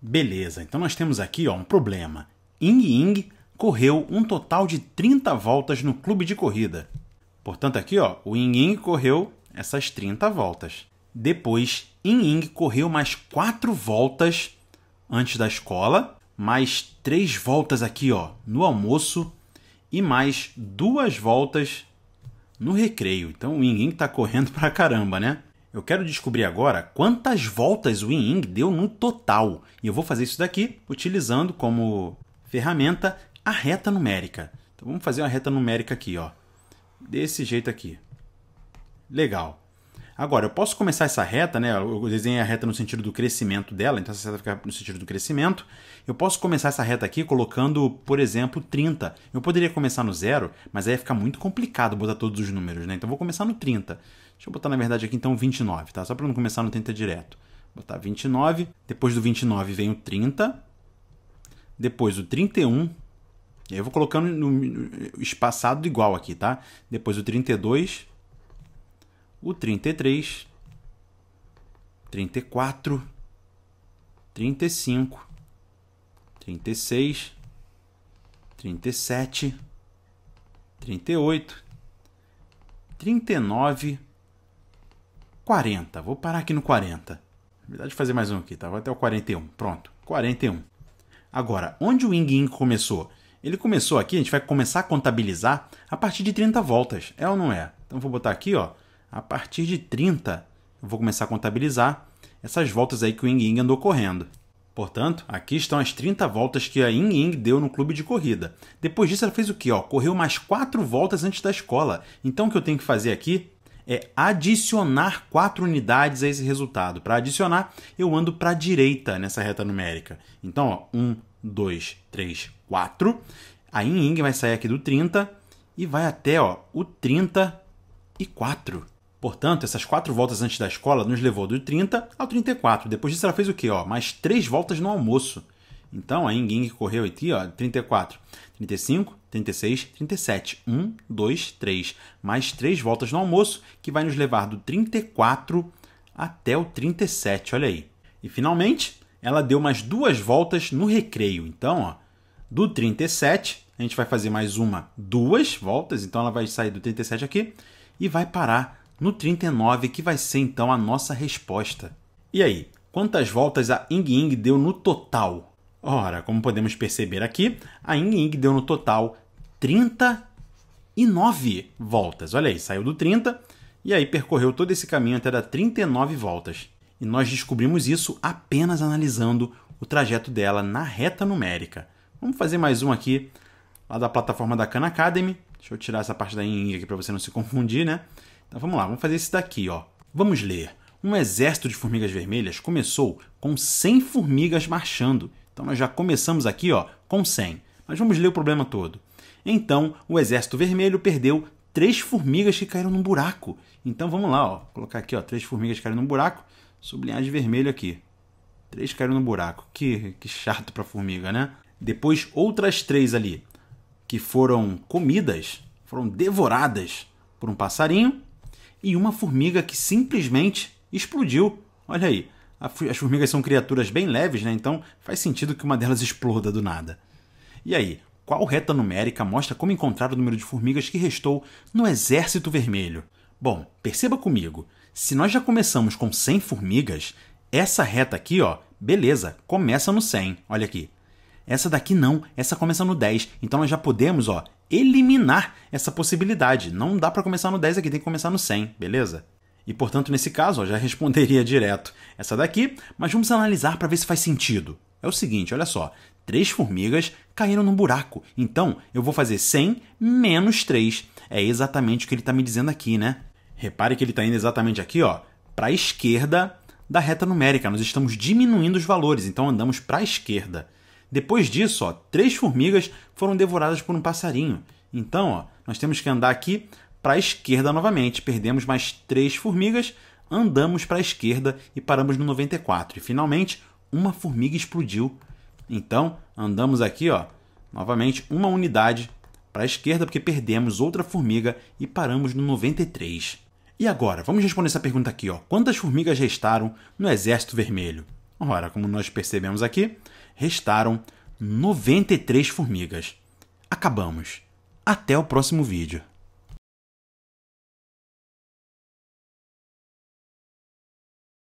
Beleza, então nós temos aqui ó, um problema. Ying Ying correu um total de 30 voltas no clube de corrida. Portanto, aqui ó, o Ying Ying correu essas 30 voltas. Depois, Ying Ying correu mais 4 voltas antes da escola, mais 3 voltas aqui ó, no almoço e mais duas voltas no recreio. Então o Ying Ying está correndo pra caramba, né? Eu quero descobrir agora quantas voltas o yin deu no total. E eu vou fazer isso daqui utilizando como ferramenta a reta numérica. Então vamos fazer uma reta numérica aqui, ó. Desse jeito aqui. Legal. Agora, eu posso começar essa reta, né? Eu desenhei a reta no sentido do crescimento dela, então essa reta fica no sentido do crescimento. Eu posso começar essa reta aqui colocando, por exemplo, 30. Eu poderia começar no zero, mas aí fica muito complicado botar todos os números, né? Então eu vou começar no 30. Deixa eu botar, na verdade, aqui então 29, tá? Só para não começar no 30 direto. Vou botar 29, depois do 29 vem o 30, depois o 31, eu vou colocando no espaçado igual aqui, tá? Depois o 32, o 33, 34, 35, 36, 37, 38, 39, 40. Vou parar aqui no 40. Na verdade, fazer mais um aqui, tá? Vou até o 41. Pronto, 41. Agora, onde o Ying Ying começou? Ele começou aqui, a gente vai começar a contabilizar a partir de 30 voltas, é ou não é? Então vou botar aqui, ó, a partir de 30 eu vou começar a contabilizar essas voltas aí que o Ying Ying andou correndo. Portanto, aqui estão as 30 voltas que a Ying Ying deu no clube de corrida. Depois disso, ela fez o quê? Ó, correu mais 4 voltas antes da escola. Então, o que eu tenho que fazer aqui é adicionar 4 unidades a esse resultado. Para adicionar, eu ando para a direita nessa reta numérica. Então, 1, 2, 3, 4. A Ying Ying vai sair aqui do 30 e vai até ó, o 34. Portanto, essas quatro voltas antes da escola nos levou do 30 ao 34. Depois disso, ela fez o quê? Ó, mais três voltas no almoço. Então, a Ying correu aqui, ó, 34, 35, 36, 37. 1, 2, 3. Mais três voltas no almoço, que vai nos levar do 34 até o 37. Olha aí. E, finalmente, ela deu mais duas voltas no recreio. Então, ó, do 37, a gente vai fazer mais uma, duas voltas. Então, ela vai sair do 37 aqui e vai parar no 39, que vai ser então a nossa resposta. E aí, quantas voltas a Ying Ying deu no total? Ora, como podemos perceber aqui, a Ying Ying deu no total 39 voltas. Olha aí, saiu do 30 e aí percorreu todo esse caminho até dar 39 voltas. E nós descobrimos isso apenas analisando o trajeto dela na reta numérica. Vamos fazer mais um aqui lá da plataforma da Khan Academy. Deixa eu tirar essa parte da Ying Ying aqui para você não se confundir, né? Então vamos lá, vamos fazer esse daqui, ó. Vamos ler. Um exército de formigas vermelhas começou com 100 formigas marchando. Então nós já começamos aqui, ó, com 100. Mas vamos ler o problema todo. Então, o exército vermelho perdeu três formigas que caíram num buraco. Então vamos lá, ó. colocar aqui, ó, três formigas caíram num buraco, sublinhar de vermelho aqui. Três caíram no buraco. Que, que chato para formiga, né? Depois outras três ali que foram comidas, foram devoradas por um passarinho e uma formiga que simplesmente explodiu. Olha aí, as formigas são criaturas bem leves, né? Então faz sentido que uma delas exploda do nada. E aí, qual reta numérica mostra como encontrar o número de formigas que restou no Exército Vermelho? Bom, perceba comigo, se nós já começamos com 100 formigas, essa reta aqui, ó, beleza, começa no 100. Olha aqui, essa daqui não, essa começa no 10. Então nós já podemos, ó, eliminar essa possibilidade. Não dá para começar no 10 aqui, tem que começar no 100, beleza? E portanto, nesse caso, ó, já responderia direto essa daqui, mas vamos analisar para ver se faz sentido. É o seguinte, olha só, três formigas caíram num buraco. Então, eu vou fazer 100 menos 3. É exatamente o que ele está me dizendo aqui, né? Repare que ele está indo exatamente aqui, ó, para a esquerda da reta numérica. Nós estamos diminuindo os valores, então andamos para a esquerda. Depois disso, ó, três formigas foram devoradas por um passarinho. Então, ó, nós temos que andar aqui para a esquerda novamente. Perdemos mais três formigas, andamos para a esquerda e paramos no 94. E finalmente, uma formiga explodiu. Então, andamos aqui, ó, novamente uma unidade para a esquerda porque perdemos outra formiga e paramos no 93. E agora, vamos responder essa pergunta aqui, ó. Quantas formigas restaram no Exército Vermelho? Ora, como nós percebemos aqui, restaram 93 formigas. Acabamos. Até o próximo vídeo.